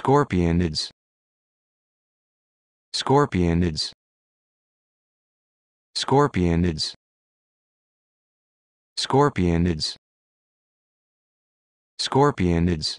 Scorpionids. Scorpionids. Scorpionids. Scorpionids. Scorpionids.